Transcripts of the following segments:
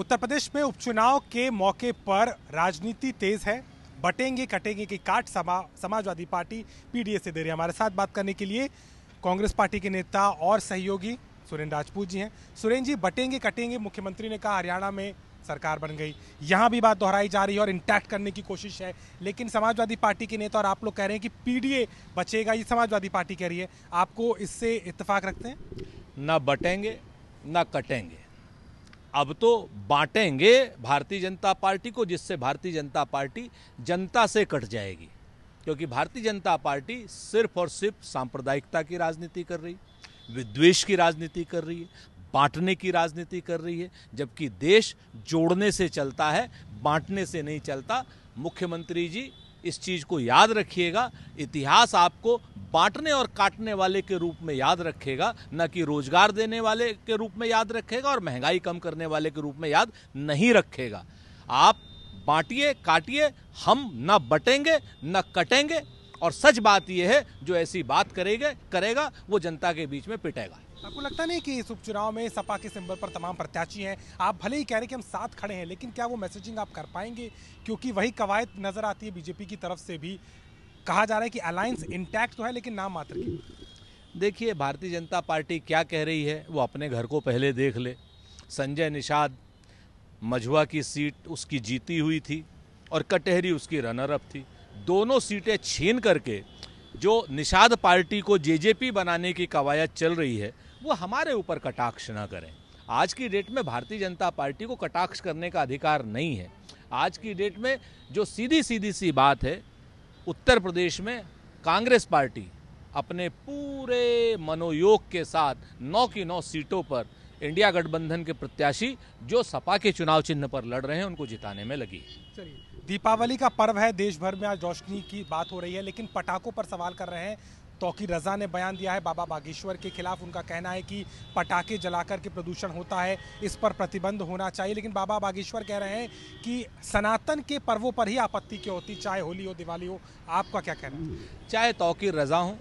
उत्तर प्रदेश में उपचुनाव के मौके पर राजनीति तेज है बटेंगे कटेंगे की काट समा, समाजवादी पार्टी पीडीएस से दे रही है हमारे साथ बात करने के लिए कांग्रेस पार्टी के नेता और सहयोगी सुरेंद्र राजपूत जी हैं सुरेंद्र जी बटेंगे कटेंगे मुख्यमंत्री ने कहा हरियाणा में सरकार बन गई यहाँ भी बात दोहराई जा रही है और इंटैक्ट करने की कोशिश है लेकिन समाजवादी पार्टी के नेता और आप लोग कह रहे हैं कि पीडीए बचेगा ये समाजवादी पार्टी कह रही है आपको इससे इतफाक रखते हैं ना बटेंगे ना कटेंगे अब तो बांटेंगे भारतीय जनता पार्टी को जिससे भारतीय जनता पार्टी जनता से कट जाएगी क्योंकि भारतीय जनता पार्टी सिर्फ और सिर्फ सांप्रदायिकता की राजनीति कर रही विद्वेश की राजनीति कर रही है बांटने की राजनीति कर रही है जबकि देश जोड़ने से चलता है बांटने से नहीं चलता मुख्यमंत्री जी इस चीज़ को याद रखिएगा इतिहास आपको बांटने और काटने वाले के रूप में याद रखेगा न कि रोजगार देने वाले के रूप में याद रखेगा और महंगाई कम करने वाले के रूप में याद नहीं रखेगा आप बांटिए काटिए हम न बटेंगे न कटेंगे और सच बात यह है जो ऐसी बात करेगा करेगा वो जनता के बीच में पिटेगा आपको लगता नहीं कि इस उपचुनाव में सपा के सिंबल पर तमाम प्रत्याशी हैं आप भले ही कह रहे कि हम साथ खड़े हैं लेकिन क्या वो मैसेजिंग आप कर पाएंगे क्योंकि वही कवायद नजर आती है बीजेपी की तरफ से भी कहा जा रहा है कि अलायंस इंटैक्ट तो है लेकिन नाम मात्र की देखिए भारतीय जनता पार्टी क्या कह रही है वो अपने घर को पहले देख ले संजय निषाद मझुआ की सीट उसकी जीती हुई थी और कटहरी उसकी रनर अप थी दोनों सीटें छीन करके जो निषाद पार्टी को जेजेपी बनाने की कवायद चल रही है वो हमारे ऊपर कटाक्ष ना करें आज की डेट में भारतीय जनता पार्टी को कटाक्ष करने का अधिकार नहीं है आज की डेट में जो सीधी सीधी सी बात है उत्तर प्रदेश में कांग्रेस पार्टी अपने पूरे मनोयोग के साथ नौ की नौ सीटों पर इंडिया गठबंधन के प्रत्याशी जो सपा के चुनाव चिन्ह पर लड़ रहे हैं उनको जिताने में लगी चलिए दीपावली का पर्व है देश भर में आज रोशनी की बात हो रही है लेकिन पटाखों पर सवाल कर रहे हैं तोकी रजा ने बयान दिया है बाबा बागेश्वर के खिलाफ उनका कहना है कि पटाखे जलाकर के प्रदूषण होता है इस पर प्रतिबंध होना चाहिए लेकिन बाबा बागेश्वर कह रहे हैं कि सनातन के पर्वों पर ही आपत्ति क्यों होती चाहे होली हो दिवाली हो आपका क्या कहना है चाहे तोकी रजा हो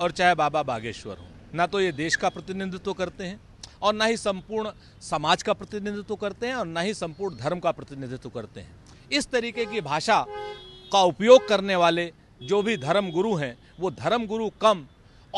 और चाहे बाबा बागेश्वर हो ना तो ये देश का प्रतिनिधित्व करते हैं और ना ही संपूर्ण समाज का प्रतिनिधित्व करते हैं और ना ही संपूर्ण धर्म का प्रतिनिधित्व करते हैं इस तरीके की भाषा का उपयोग करने वाले जो भी धर्म गुरु हैं वो धर्म गुरु कम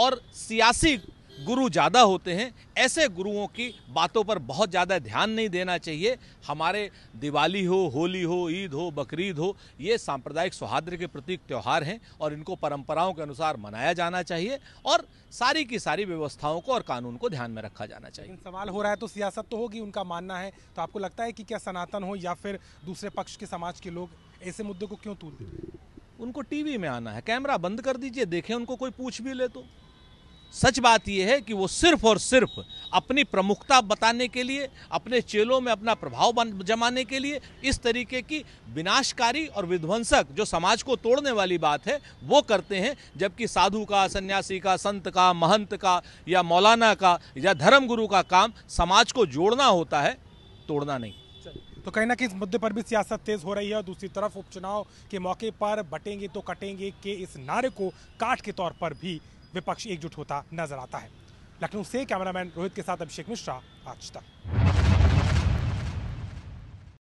और सियासी गुरु ज़्यादा होते हैं ऐसे गुरुओं की बातों पर बहुत ज़्यादा ध्यान नहीं देना चाहिए हमारे दिवाली हो होली हो ईद हो बकरीद हो ये सांप्रदायिक सौहार्द के प्रतीक त्यौहार हैं और इनको परंपराओं के अनुसार मनाया जाना चाहिए और सारी की सारी व्यवस्थाओं को और कानून को ध्यान में रखा जाना चाहिए सवाल हो रहा है तो सियासत तो होगी उनका मानना है तो आपको लगता है कि क्या सनातन हो या फिर दूसरे पक्ष के समाज के लोग ऐसे मुद्दे को क्यों तूलते उनको टीवी में आना है कैमरा बंद कर दीजिए देखें उनको कोई पूछ भी ले तो सच बात यह है कि वो सिर्फ और सिर्फ अपनी प्रमुखता बताने के लिए अपने चेलों में अपना प्रभाव जमाने के लिए इस तरीके की विनाशकारी और विध्वंसक जो समाज को तोड़ने वाली बात है वो करते हैं जबकि साधु का सन्यासी का संत का महंत का या मौलाना का या धर्मगुरु का काम समाज को जोड़ना होता है तोड़ना नहीं तो कहीं ना कहीं इस मुद्दे पर भी सियासत तेज हो रही है और दूसरी तरफ उपचुनाव के मौके पर बटेंगे तो कटेंगे के इस नारे को काट के तौर पर भी विपक्ष एकजुट होता नजर आता है लखनऊ से कैमरामैन रोहित के साथ अभिषेक मिश्रा आज तक